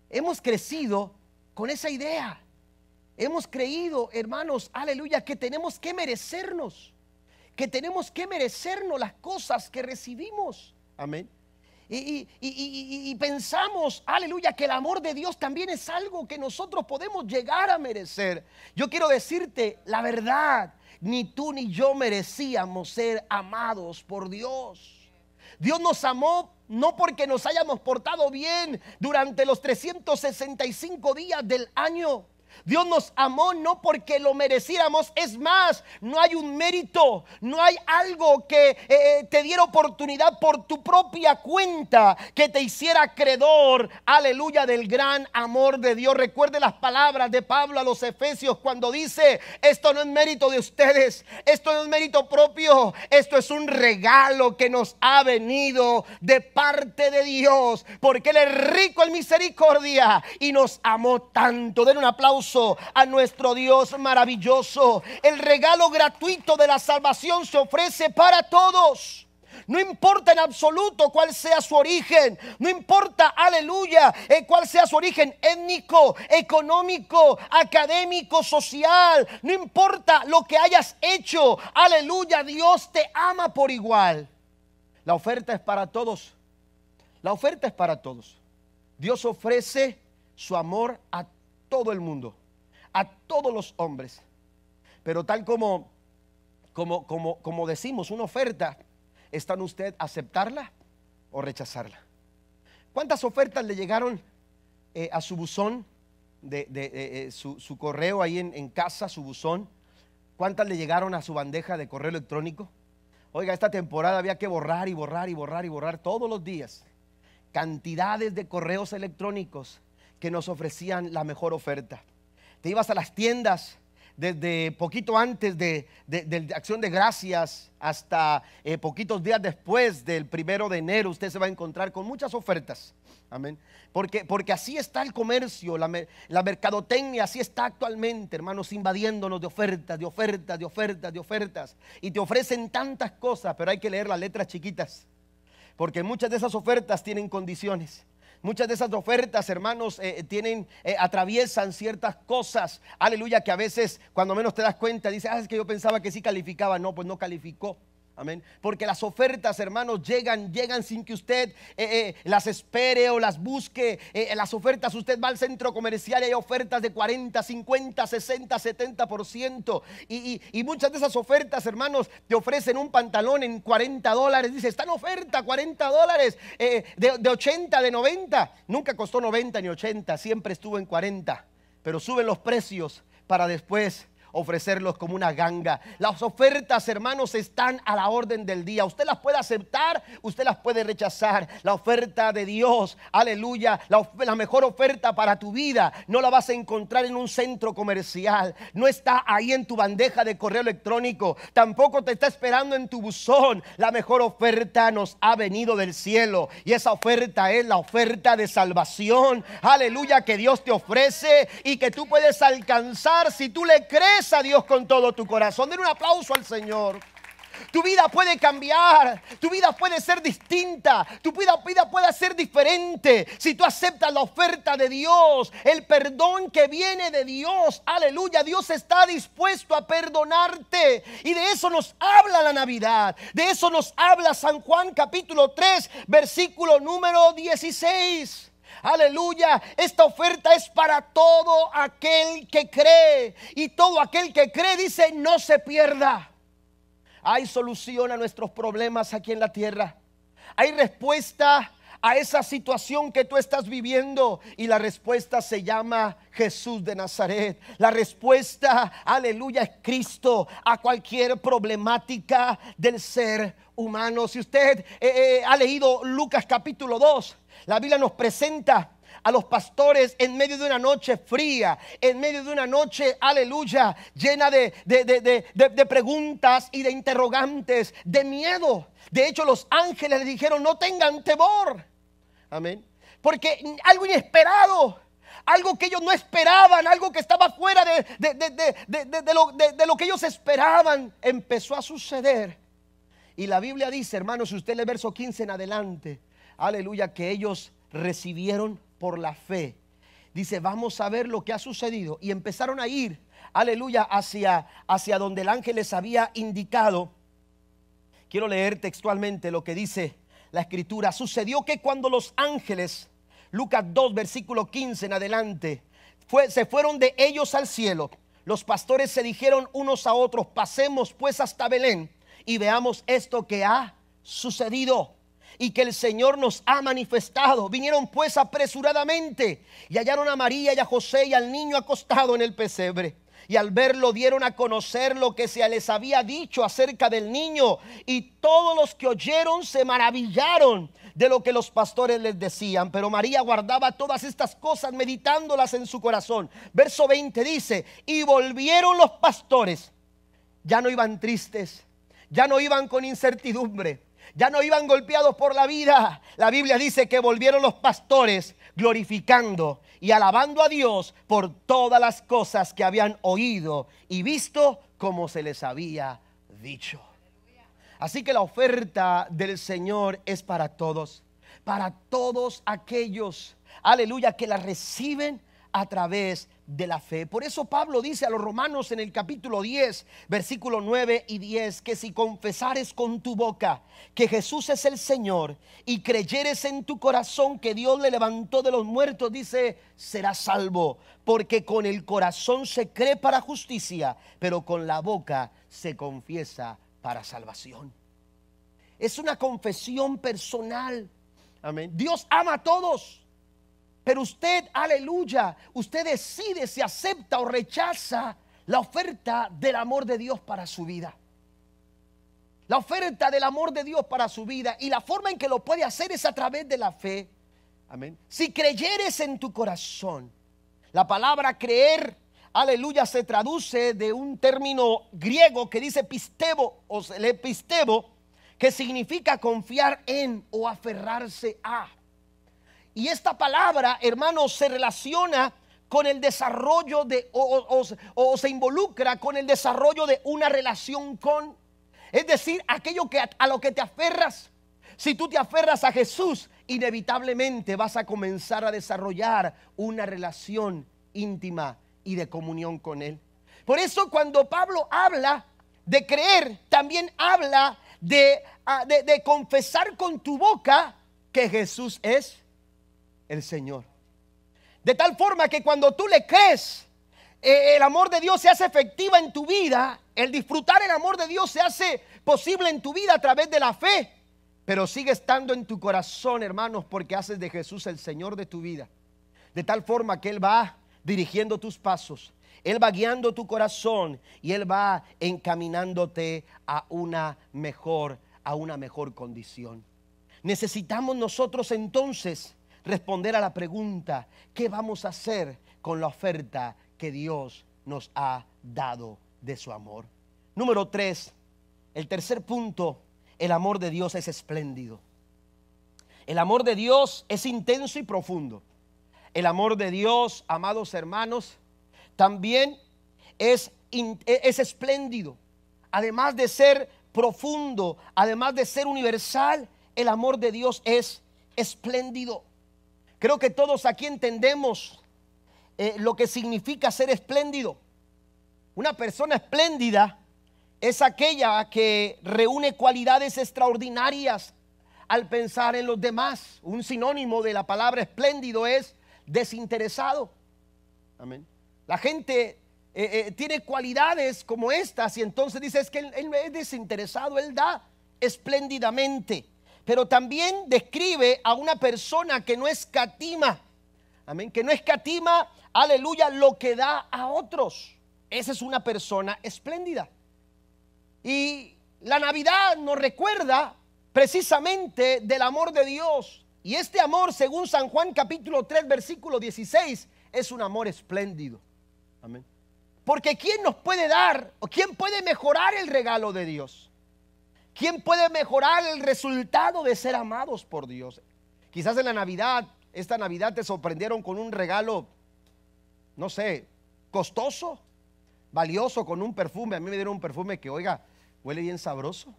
Hemos crecido con esa idea. Hemos creído, hermanos, aleluya, que tenemos que merecernos, que tenemos que merecernos las cosas que recibimos. Amén. Y, pensamos, aleluya, que el amor de Dios también es algo que nosotros podemos llegar a merecer. Yo quiero decirte la verdad, ni tú ni yo merecíamos ser amados por Dios. Dios nos amó no porque nos hayamos portado bien durante los 365 días del año. Dios nos amó no porque lo mereciéramos, es más, no hay un mérito, no hay algo que eh, eh, te diera oportunidad por tu propia cuenta que te hiciera acreedor, aleluya, del gran amor de Dios. Recuerde las palabras de Pablo a los Efesios cuando dice, esto no es mérito de ustedes, esto no es mérito propio, esto es un regalo que nos ha venido de parte de Dios, porque Él es rico en misericordia y nos amó tanto. Den un aplauso a nuestro Dios maravilloso. El regalo gratuito de la salvación se ofrece para todos. No importa en absoluto cuál sea su origen. No importa, aleluya, eh, cuál sea su origen étnico, económico, académico, social. No importa lo que hayas hecho. Aleluya, Dios te ama por igual. La oferta es para todos. La oferta es para todos. Dios ofrece su amor a todo el mundo, a todos los hombres. Pero tal como, como, como, como decimos, una oferta, ¿está en usted aceptarla o rechazarla? ¿Cuántas ofertas le llegaron eh, a su buzón, de, eh, eh, su, correo ahí en, en casa, su buzón? ¿Cuántas le llegaron a su bandeja de correo electrónico? Oiga, esta temporada había que borrar y borrar y borrar y borrar todos los días. Cantidades de correos electrónicos que nos ofrecían la mejor oferta. Te ibas a las tiendas desde poquito antes de, de, Acción de Gracias hasta eh, poquitos días después del primero de enero, usted se va a encontrar con muchas ofertas. Amén. Porque, porque así está el comercio, la, la mercadotecnia, así está actualmente, hermanos, invadiéndonos de ofertas, de ofertas, de ofertas, de ofertas. Y te ofrecen tantas cosas, pero hay que leer las letras chiquitas. Porque muchas de esas ofertas tienen condiciones Muchas de esas ofertas, hermanos, eh, tienen, eh, atraviesan ciertas cosas. Aleluya, que a veces, cuando menos te das cuenta, dices, ah, es que yo pensaba que sí calificaba. No, pues no calificó. Amén. Porque las ofertas, hermanos, llegan, llegan sin que usted eh, eh, las espere o las busque. Eh, las ofertas, usted va al centro comercial y hay ofertas de 40, 50, 60, 70%. Y, y muchas de esas ofertas, hermanos, te ofrecen un pantalón en 40 dólares. Dice, está en oferta, 40 dólares, de, de 80, de 90. Nunca costó 90 ni 80, siempre estuvo en 40. Pero suben los precios para después ofrecerlos como una ganga. Las ofertas, hermanos, están a la orden del día. Usted las puede aceptar, usted las puede rechazar. La oferta de Dios, aleluya, la, mejor oferta para tu vida no la vas a encontrar en un centro comercial. No está ahí en tu bandeja de correo electrónico. Tampoco te está esperando en tu buzón. La mejor oferta nos ha venido del cielo. Y esa oferta es la oferta de salvación. Aleluya, que Dios te ofrece y que tú puedes alcanzar si tú le crees a Dios con todo tu corazón. Den un aplauso al Señor. Tu vida puede cambiar, tu vida puede ser distinta, tu vida, vida puede ser diferente si tú aceptas la oferta de Dios, el perdón que viene de Dios. Aleluya, Dios está dispuesto a perdonarte. Y de eso nos habla la Navidad, de eso nos habla San Juan capítulo 3, versículo número 16. Aleluya. Esta oferta es para todo aquel que cree. Y todo aquel que cree dice, no se pierda. Hay solución a nuestros problemas aquí en la tierra. Hay respuesta a esa situación que tú estás viviendo. Y la respuesta se llama Jesús de Nazaret. La respuesta, aleluya, es Cristo a cualquier problemática del ser humano. Si usted eh, eh, ha leído Lucas capítulo 2, la Biblia nos presenta a los pastores en medio de una noche fría, en medio de una noche, aleluya, llena de, preguntas y de interrogantes, de miedo. De hecho, los ángeles le dijeron, no tengan temor. Amén. Porque algo inesperado. Algo que ellos no esperaban, algo que estaba fuera de lo que ellos esperaban, empezó a suceder. Y la Biblia dice, hermanos, si usted le verso 15 en adelante, aleluya, que ellos recibieron por la fe. Dice, vamos a ver lo que ha sucedido. Y empezaron a ir, aleluya, hacia, hacia donde el ángel les había indicado. Quiero leer textualmente lo que dice la escritura. Sucedió que cuando los ángeles, Lucas 2, versículo 15 en adelante, fue, se fueron de ellos al cielo. Los pastores se dijeron unos a otros, pasemos pues hasta Belén y veamos esto que ha sucedido y que el Señor nos ha manifestado. Vinieron pues apresuradamente y hallaron a María y a José y al niño acostado en el pesebre. Y al verlo dieron a conocer lo que se les había dicho acerca del niño. Y todos los que oyeron se maravillaron de lo que los pastores les decían. Pero María guardaba todas estas cosas meditándolas en su corazón. Verso 20 dice, y volvieron los pastores. Ya no iban tristes, ya no iban con incertidumbre ya no iban golpeados por la vida. La Biblia dice que volvieron los pastores glorificando y alabando a Dios por todas las cosas que habían oído y visto como se les había dicho. Así que la oferta del Señor es para todos, para todos aquellos, aleluya, que la reciben a través de la fe. Por eso Pablo dice a los romanos en el capítulo 10, versículo 9 y 10, que si confesares con tu boca que Jesús es el Señor y creyeres en tu corazón que Dios le levantó de los muertos, dice, serás salvo, porque con el corazón se cree para justicia, pero con la boca se confiesa para salvación. Es una confesión personal. Amén. Dios ama a todos. Pero usted, aleluya, usted decide si acepta o rechaza la oferta del amor de Dios para su vida. La oferta del amor de Dios para su vida y la forma en que lo puede hacer es a través de la fe. Amén. Si creyeres en tu corazón, la palabra creer, aleluya, se traduce de un término griego que dice pistebo o le pistebo, que significa confiar en o aferrarse a. Y esta palabra, hermanos, se relaciona con el desarrollo de, o, se involucra con el desarrollo de una relación con, es decir, aquello que a lo que te aferras. Si tú te aferras a Jesús, inevitablemente vas a comenzar a desarrollar una relación íntima y de comunión con Él. Por eso cuando Pablo habla de creer, también habla de, ah, de confesar con tu boca que Jesús es el Señor. De tal forma que cuando tú le crees, eh, el amor de Dios se hace efectiva en tu vida, el disfrutar el amor de Dios se hace posible en tu vida a través de la fe, pero sigue estando en tu corazón, hermanos, porque haces de Jesús el Señor de tu vida. De tal forma que Él va dirigiendo tus pasos, Él va guiando tu corazón y Él va encaminándote a una mejor, a una mejor condición. Necesitamos nosotros entonces responder a la pregunta, ¿qué vamos a hacer con la oferta que Dios nos ha dado de su amor? Número tres, el tercer punto, el amor de Dios es espléndido. El amor de Dios es intenso y profundo. El amor de Dios, amados hermanos, también es, e, es espléndido. Además de ser profundo, además de ser universal, el amor de Dios es espléndido. Creo que todos aquí entendemos eh, lo que significa ser espléndido. Una persona espléndida es aquella que reúne cualidades extraordinarias al pensar en los demás. Un sinónimo de la palabra espléndido es desinteresado. Amén. La gente eh, eh, tiene cualidades como estas y entonces dice es que él es desinteresado, él da espléndidamente pero también describe a una persona que no escatima, amén, que no catima aleluya, lo que da a otros. Esa es una persona espléndida. Y la Navidad nos recuerda precisamente del amor de Dios. Y este amor, según San Juan capítulo 3, versículo 16, es un amor espléndido. Amén. Porque ¿quién nos puede dar o quién puede mejorar el regalo de Dios? ¿Quién puede mejorar el resultado de ser amados por Dios? Quizás en la Navidad, esta Navidad te sorprendieron con un regalo, no sé, costoso, valioso, con un perfume. A mí me dieron un perfume que, oiga, huele bien sabroso.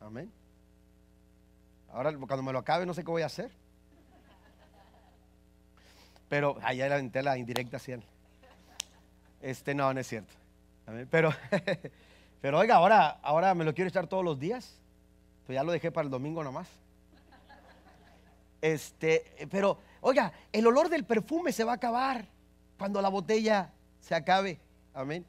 Amén. Ahora cuando me lo acabe no sé qué voy a hacer. Pero allá la la indirecta hacia Este no, no es cierto. Amén. Pero (laughs) Pero oiga, ahora, ahora me lo quiero echar todos los días. Pues ya lo dejé para el domingo nomás. Este, pero oiga, el olor del perfume se va a acabar cuando la botella se acabe. Amén.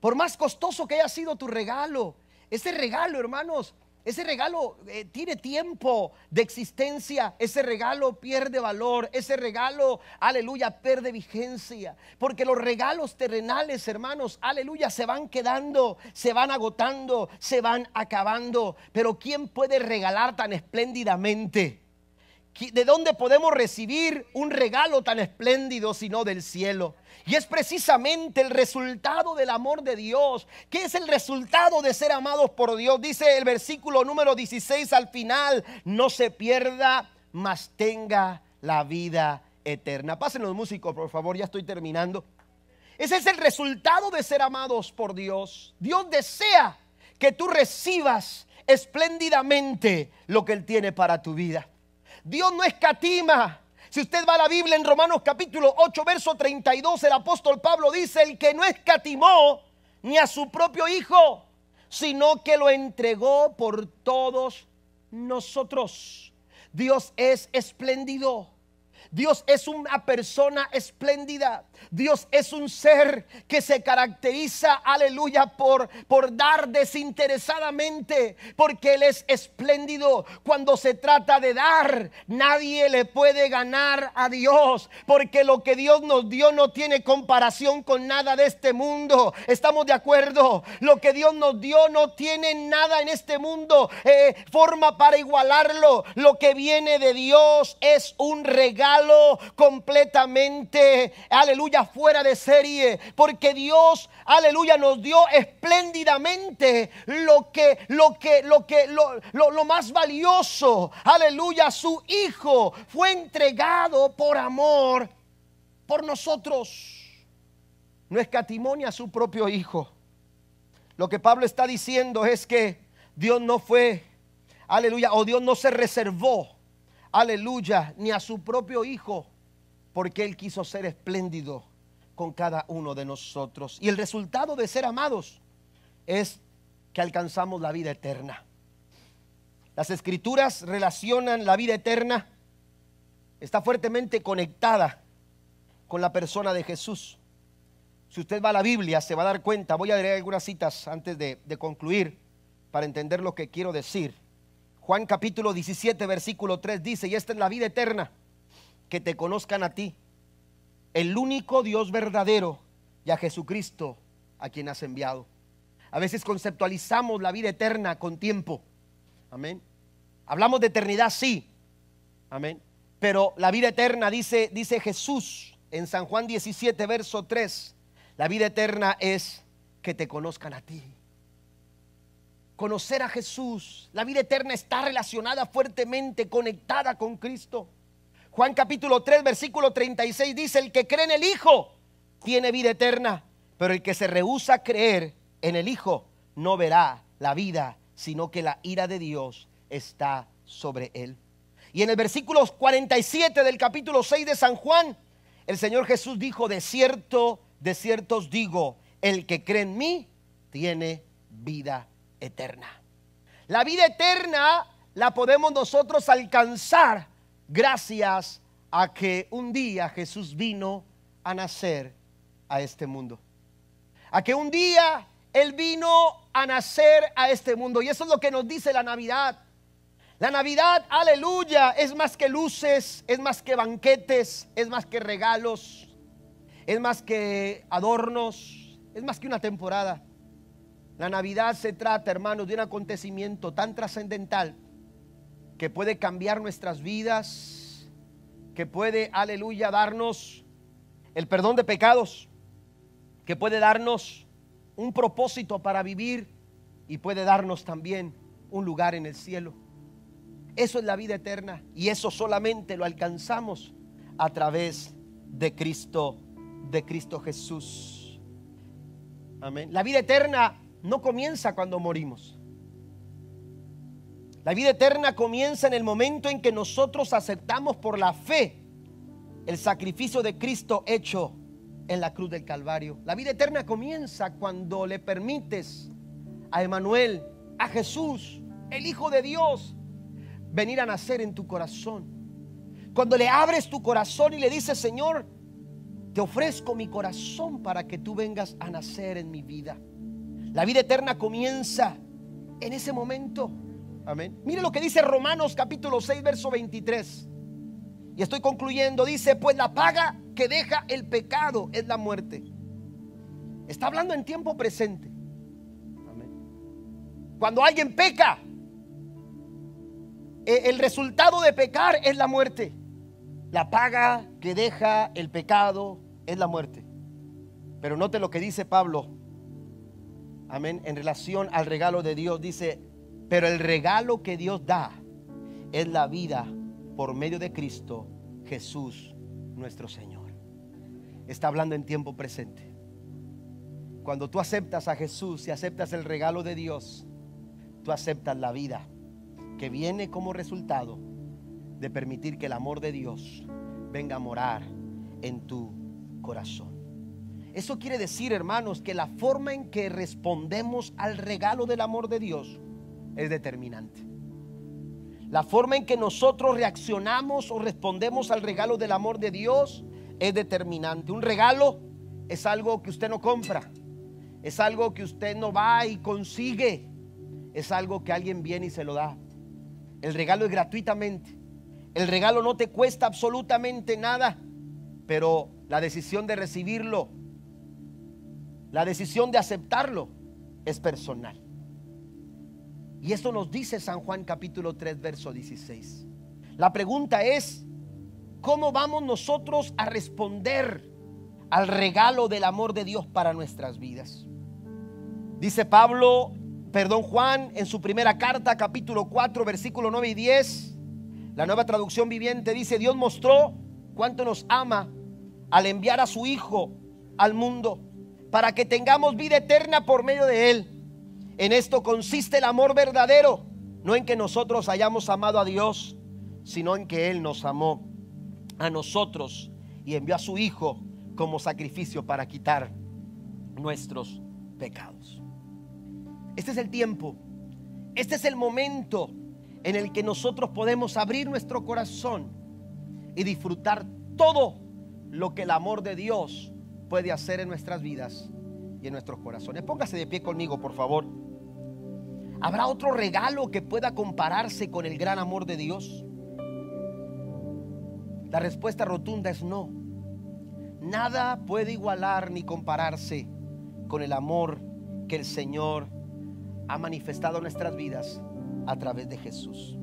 Por más costoso que haya sido tu regalo, ese regalo, hermanos, ese regalo eh, tiene tiempo de existencia, ese regalo pierde valor, ese regalo, aleluya, pierde vigencia. Porque los regalos terrenales, hermanos, aleluya, se van quedando, se van agotando, se van acabando. Pero ¿quién puede regalar tan espléndidamente? ¿De dónde podemos recibir un regalo tan espléndido sino del cielo? Y es precisamente el resultado del amor de Dios. que es el resultado de ser amados por Dios? Dice el versículo número 16 al final, no se pierda, mas tenga la vida eterna. Pasen los músicos, por favor, ya estoy terminando. Ese es el resultado de ser amados por Dios. Dios desea que tú recibas espléndidamente lo que Él tiene para tu vida. Dios no escatima. Si usted va a la Biblia en Romanos capítulo 8, verso 32, el apóstol Pablo dice, el que no escatimó ni a su propio Hijo, sino que lo entregó por todos nosotros. Dios es espléndido. Dios es una persona espléndida. Dios es un ser que se caracteriza, aleluya, por, por dar desinteresadamente, porque Él es espléndido. Cuando se trata de dar, nadie le puede ganar a Dios, porque lo que Dios nos dio no tiene comparación con nada de este mundo. ¿Estamos de acuerdo? Lo que Dios nos dio no tiene nada en este mundo, eh, forma para igualarlo. Lo que viene de Dios es un regalo completamente, aleluya, fuera de serie. Porque Dios, aleluya, nos dio espléndidamente lo que, lo que, lo que, lo, lo, más valioso. Aleluya, su Hijo fue entregado por amor por nosotros. No es a su propio Hijo. Lo que Pablo está diciendo es que Dios no fue, aleluya, o Dios no se reservó aleluya, ni a su propio Hijo, porque Él quiso ser espléndido con cada uno de nosotros. Y el resultado de ser amados es que alcanzamos la vida eterna. Las escrituras relacionan la vida eterna, está fuertemente conectada con la persona de Jesús. Si usted va a la Biblia se va a dar cuenta, voy a leer algunas citas antes de, de concluir para entender lo que quiero decir. Juan capítulo 17, versículo 3 dice, y esta es la vida eterna, que te conozcan a ti, el único Dios verdadero, y a Jesucristo, a quien has enviado. A veces conceptualizamos la vida eterna con tiempo. Amén. Hablamos de eternidad, sí. Amén. Pero la vida eterna, dice, dice Jesús en San Juan 17, verso 3, la vida eterna es que te conozcan a ti conocer a Jesús, la vida eterna está relacionada fuertemente, conectada con Cristo. Juan capítulo 3, versículo 36 dice, el que cree en el Hijo tiene vida eterna, pero el que se rehúsa a creer en el Hijo no verá la vida, sino que la ira de Dios está sobre él. Y en el versículo 47 del capítulo 6 de San Juan, el Señor Jesús dijo, de cierto, de cierto os digo, el que cree en mí tiene vida eterna. La vida eterna la podemos nosotros alcanzar gracias a que un día Jesús vino a nacer a este mundo. A que un día Él vino a nacer a este mundo. Y eso es lo que nos dice la Navidad. La Navidad, aleluya, es más que luces, es más que banquetes, es más que regalos, es más que adornos, es más que una temporada. La Navidad se trata, hermanos, de un acontecimiento tan trascendental que puede cambiar nuestras vidas, que puede, aleluya, darnos el perdón de pecados, que puede darnos un propósito para vivir y puede darnos también un lugar en el cielo. Eso es la vida eterna y eso solamente lo alcanzamos a través de Cristo, de Cristo Jesús. Amén. La vida eterna no comienza cuando morimos. La vida eterna comienza en el momento en que nosotros aceptamos por la fe el sacrificio de Cristo hecho en la cruz del Calvario. La vida eterna comienza cuando le permites a Emanuel, a Jesús, el Hijo de Dios, venir a nacer en tu corazón. Cuando le abres tu corazón y le dices, Señor, te ofrezco mi corazón para que tú vengas a nacer en mi vida. La vida eterna comienza en ese momento. Amén. Mire lo que dice Romanos capítulo 6, verso 23. Y estoy concluyendo. Dice, pues la paga que deja el pecado es la muerte. Está hablando en tiempo presente. Amén. Cuando alguien peca, e-, el resultado de pecar es la muerte. La paga que deja el pecado es la muerte. Pero note lo que dice Pablo Amén. En relación al regalo de Dios dice, pero el regalo que Dios da es la vida por medio de Cristo Jesús nuestro Señor. Está hablando en tiempo presente. Cuando tú aceptas a Jesús y aceptas el regalo de Dios, tú aceptas la vida que viene como resultado de permitir que el amor de Dios venga a morar en tu corazón. Eso quiere decir, hermanos, que la forma en que respondemos al regalo del amor de Dios es determinante. La forma en que nosotros reaccionamos o respondemos al regalo del amor de Dios es determinante. Un regalo es algo que usted no compra, es algo que usted no va y consigue, es algo que alguien viene y se lo da. El regalo es gratuitamente. El regalo no te cuesta absolutamente nada, pero la decisión de recibirlo la decisión de aceptarlo es personal. Y esto nos dice San Juan capítulo 3, verso 16. La pregunta es, ¿cómo vamos nosotros a responder al regalo del amor de Dios para nuestras vidas? Dice Pablo, perdón Juan, en su primera carta capítulo 4, versículo 9 y 10, la nueva traducción viviente dice, Dios mostró cuánto nos ama al enviar a su Hijo al mundo para que tengamos vida eterna por medio de Él. En esto consiste el amor verdadero, no en que nosotros hayamos amado a Dios, sino en que Él nos amó a nosotros y envió a su Hijo como sacrificio para quitar nuestros pecados. Este es el tiempo, este es el momento en el que nosotros podemos abrir nuestro corazón y disfrutar todo lo que el amor de Dios puede hacer en nuestras vidas y en nuestros corazones. Póngase de pie conmigo, por favor. ¿Habrá otro regalo que pueda compararse con el gran amor de Dios? La respuesta rotunda es no. Nada puede igualar ni compararse con el amor que el Señor ha manifestado en nuestras vidas a través de Jesús.